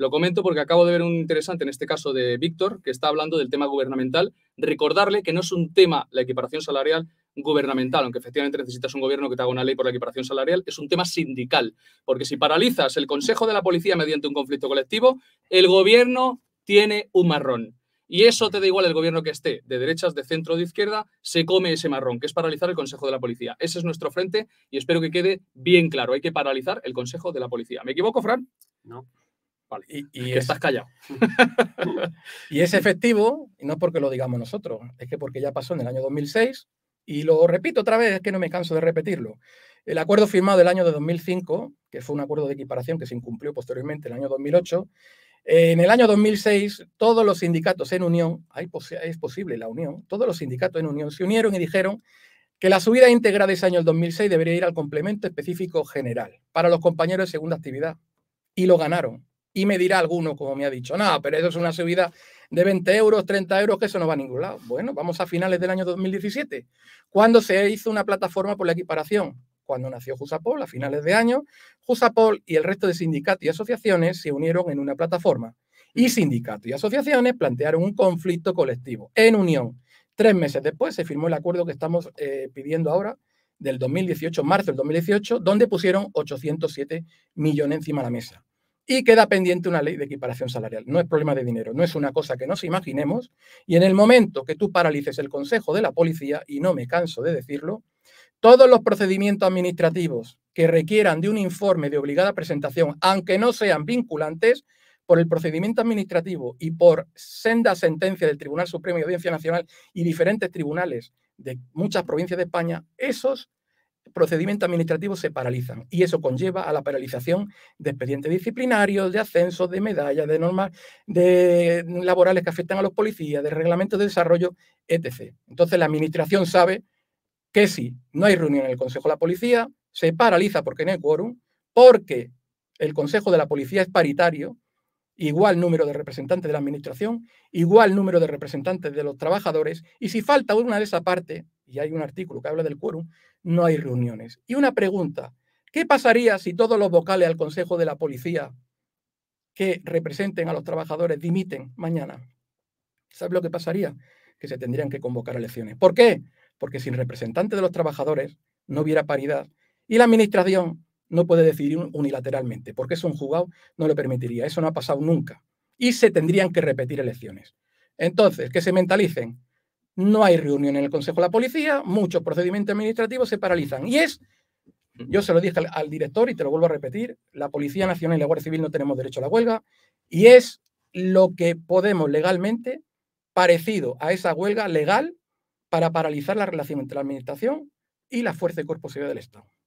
Lo comento porque acabo de ver un interesante, en este caso de Víctor, que está hablando del tema gubernamental. Recordarle que no es un tema la equiparación salarial gubernamental, aunque efectivamente necesitas un gobierno que te haga una ley por la equiparación salarial, es un tema sindical, porque si paralizas el Consejo de la Policía mediante un conflicto colectivo, el gobierno tiene un marrón. Y eso te da igual el gobierno que esté, de derechas, de centro o de izquierda, se come ese marrón, que es paralizar el Consejo de la Policía. Ese es nuestro frente y espero que quede bien claro. Hay que paralizar el Consejo de la Policía. ¿Me equivoco, Fran? No. Vale. Y, estás callado. y es efectivo, y no porque lo digamos nosotros, es que porque ya pasó en el año 2006, y lo repito otra vez, es que no me canso de repetirlo. El acuerdo firmado el año de 2005, que fue un acuerdo de equiparación que se incumplió posteriormente en el año 2008, en el año 2006 todos los sindicatos en unión, ahí es posible la unión, todos los sindicatos en unión se unieron y dijeron que la subida íntegra de ese año, el 2006, debería ir al complemento específico general para los compañeros de segunda actividad. Y lo ganaron. Y me dirá alguno, como me ha dicho, nada pero eso es una subida de 20 euros, 30 euros, que eso no va a ningún lado. Bueno, vamos a finales del año 2017, cuando se hizo una plataforma por la equiparación. Cuando nació Jusapol, a finales de año, Jusapol y el resto de sindicatos y asociaciones se unieron en una plataforma. Y sindicatos y asociaciones plantearon un conflicto colectivo en unión. Tres meses después se firmó el acuerdo que estamos eh, pidiendo ahora, del 2018, marzo del 2018, donde pusieron 807 millones encima de la mesa y queda pendiente una ley de equiparación salarial. No es problema de dinero, no es una cosa que nos imaginemos. Y en el momento que tú paralices el Consejo de la Policía, y no me canso de decirlo, todos los procedimientos administrativos que requieran de un informe de obligada presentación, aunque no sean vinculantes, por el procedimiento administrativo y por senda sentencia del Tribunal Supremo y Audiencia Nacional y diferentes tribunales de muchas provincias de España, esos procedimientos administrativos se paralizan y eso conlleva a la paralización de expedientes disciplinarios, de ascensos, de medallas, de normas de laborales que afectan a los policías, de reglamentos de desarrollo, etc. Entonces la administración sabe que si no hay reunión en el Consejo de la Policía, se paraliza porque no hay quórum, porque el Consejo de la Policía es paritario, igual número de representantes de la administración, igual número de representantes de los trabajadores, y si falta una de esa parte, y hay un artículo que habla del quórum, no hay reuniones. Y una pregunta, ¿qué pasaría si todos los vocales al Consejo de la Policía que representen a los trabajadores dimiten mañana? ¿Sabes lo que pasaría? Que se tendrían que convocar elecciones. ¿Por qué? Porque sin representantes de los trabajadores no hubiera paridad y la administración no puede decidir unilateralmente, porque eso un juzgado no le permitiría, eso no ha pasado nunca. Y se tendrían que repetir elecciones. Entonces, que se mentalicen, no hay reunión en el Consejo de la Policía, muchos procedimientos administrativos se paralizan. Y es, yo se lo dije al, director y te lo vuelvo a repetir, la Policía Nacional y la Guardia Civil no tenemos derecho a la huelga, y es lo que podemos legalmente, parecido a esa huelga legal, para paralizar la relación entre la Administración y la Fuerza de Cuerpo Civil del Estado.